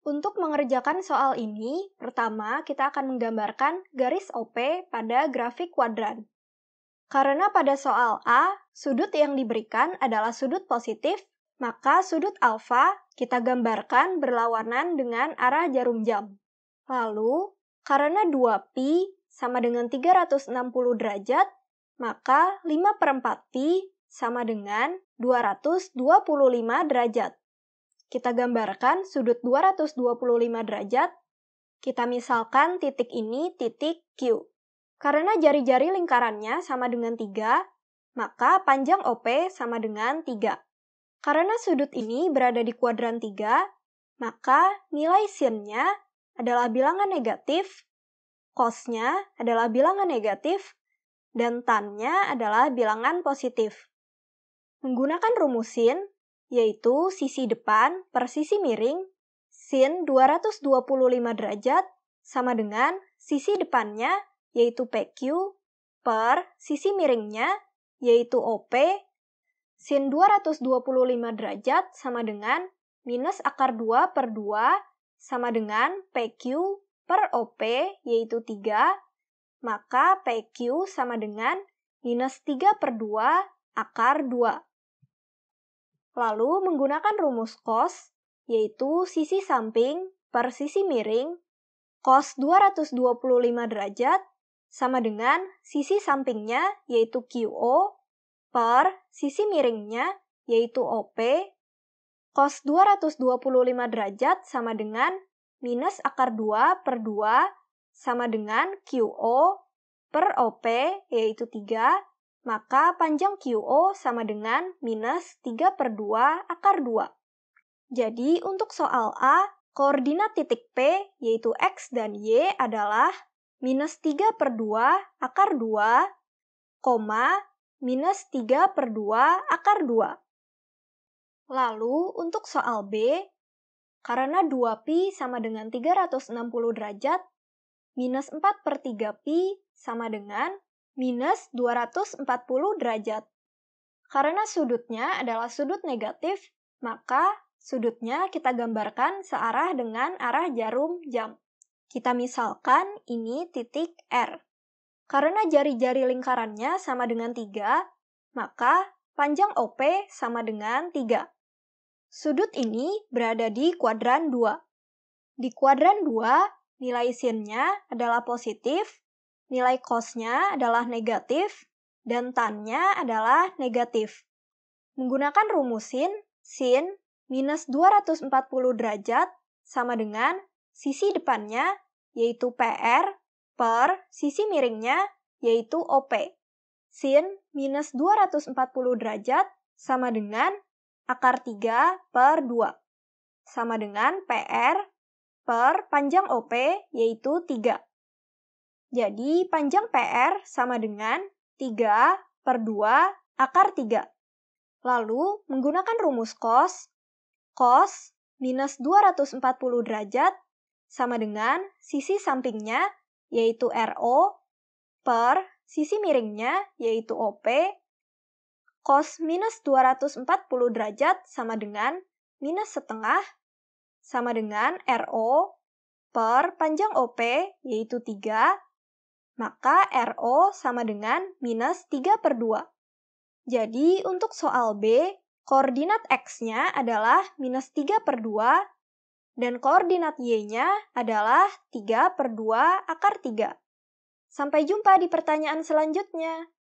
Untuk mengerjakan soal ini, pertama kita akan menggambarkan garis OP pada grafik kuadran. Karena pada soal A, sudut yang diberikan adalah sudut positif, maka sudut alfa kita gambarkan berlawanan dengan arah jarum jam. Lalu, karena 2 π sama dengan 360 derajat, maka 5 per 4pi sama dengan 225 derajat. Kita gambarkan sudut 225 derajat, kita misalkan titik ini titik Q. Karena jari-jari lingkarannya sama dengan 3, maka panjang OP sama dengan 3. Karena sudut ini berada di kuadran 3, maka nilai sin adalah bilangan negatif, cos adalah bilangan negatif, dan tan adalah bilangan positif. Menggunakan rumus sin, yaitu sisi depan per sisi miring sin 225 derajat sama dengan sisi depannya yaitu PQ per sisi miringnya yaitu OP sin 225 derajat sama dengan minus akar 2 per 2 sama dengan PQ per OP yaitu 3 maka PQ sama dengan minus 3 per 2 akar 2. Lalu menggunakan rumus cos, yaitu sisi samping per sisi miring, cos 225 derajat sama dengan sisi sampingnya yaitu QO per sisi miringnya yaitu OP, cos 225 derajat sama dengan minus akar 2 per 2 sama dengan QO per OP yaitu 3 maka panjang QO sama dengan minus 3 per 2 akar 2. Jadi untuk soal A, koordinat titik P yaitu X dan Y adalah minus 3 per 2 akar 2, koma minus 3 per 2 akar 2. Lalu untuk soal B, karena 2pi sama dengan 360 derajat, minus 4 per 3pi sama dengan minus 240 derajat. Karena sudutnya adalah sudut negatif, maka sudutnya kita gambarkan searah dengan arah jarum jam. Kita misalkan ini titik R. Karena jari-jari lingkarannya sama dengan 3, maka panjang OP sama dengan 3. Sudut ini berada di kuadran 2. Di kuadran 2, nilai sinnya adalah positif nilai cosnya adalah negatif, dan tannya adalah negatif. Menggunakan rumus sin, sin minus 240 derajat sama dengan sisi depannya yaitu PR per sisi miringnya yaitu OP. Sin minus 240 derajat sama dengan akar 3 per 2 sama dengan PR per panjang OP yaitu 3. Jadi panjang PR sama dengan 3 per 2 akar 3. Lalu menggunakan rumus cos, cos minus 240 derajat sama dengan sisi sampingnya yaitu RO per sisi miringnya yaitu OP cos minus 240 derajat sama dengan minus setengah sama dengan RO per panjang OP yaitu 3 maka RO sama dengan minus 3 per 2. Jadi untuk soal B, koordinat X-nya adalah minus 3 per 2 dan koordinat Y-nya adalah 3 per 2 akar 3. Sampai jumpa di pertanyaan selanjutnya.